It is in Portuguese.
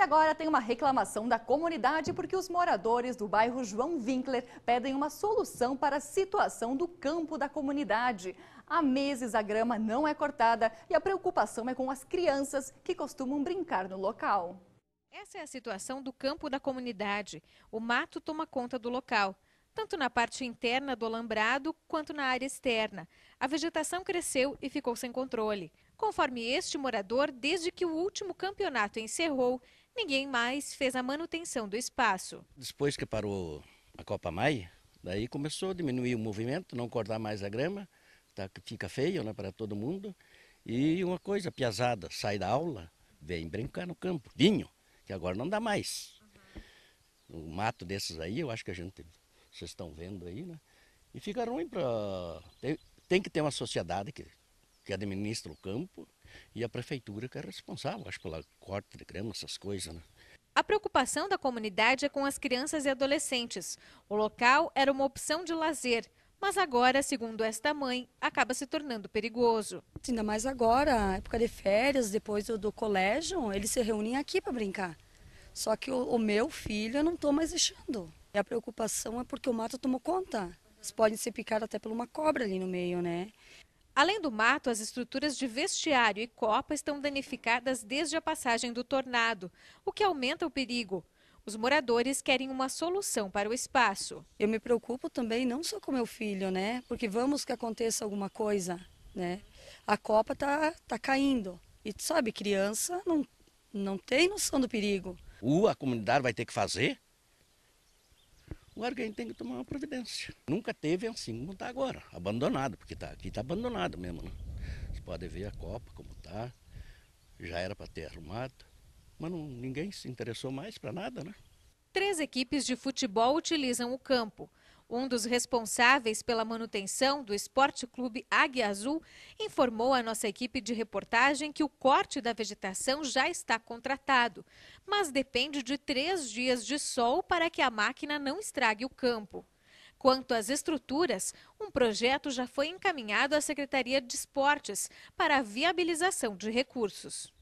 E agora tem uma reclamação da comunidade porque os moradores do bairro João Winkler pedem uma solução para a situação do campo da comunidade. Há meses a grama não é cortada e a preocupação é com as crianças que costumam brincar no local. Essa é a situação do campo da comunidade. O mato toma conta do local, tanto na parte interna do alambrado quanto na área externa. A vegetação cresceu e ficou sem controle. Conforme este morador, desde que o último campeonato encerrou, ninguém mais fez a manutenção do espaço. Depois que parou a Copa Maia, daí começou a diminuir o movimento, não cortar mais a grama, tá, fica feio né, para todo mundo. E uma coisa, piazada, sai da aula, vem brincar no campo, vinho, que agora não dá mais. Uhum. O mato desses aí, eu acho que a gente, vocês estão vendo aí, né? E fica ruim para... Tem, tem que ter uma sociedade que, que administra o campo, e a prefeitura que é responsável, acho, pela corte de grama, essas coisas, né? A preocupação da comunidade é com as crianças e adolescentes. O local era uma opção de lazer, mas agora, segundo esta mãe, acaba se tornando perigoso. Ainda mais agora, época de férias, depois do, do colégio, eles se reúnem aqui para brincar. Só que o, o, meu filho eu não estou mais deixando. E a preocupação é porque o mato tomou conta. Eles podem ser picados até por uma cobra ali no meio, né? Além do mato, as estruturas de vestiário e copa estão danificadas desde a passagem do tornado, o que aumenta o perigo. Os moradores querem uma solução para o espaço. Eu me preocupo também não só com meu filho, né? Porque vamos que aconteça alguma coisa, né? A copa tá tá caindo. E sabe, criança não não tem noção do perigo. Uh, a comunidade vai ter que fazer gente tem que tomar uma providência. Nunca teve assim como está agora, abandonado, porque tá, aqui está abandonado mesmo. Né? Vocês podem ver a Copa como está, já era para ter arrumado, mas não, ninguém se interessou mais para nada, né? Três equipes de futebol utilizam o campo. Um dos responsáveis pela manutenção do Esporte Clube Águia Azul informou à nossa equipe de reportagem que o corte da vegetação já está contratado, mas depende de três dias de sol para que a máquina não estrague o campo. Quanto às estruturas, um projeto já foi encaminhado à Secretaria de Esportes para a viabilização de recursos.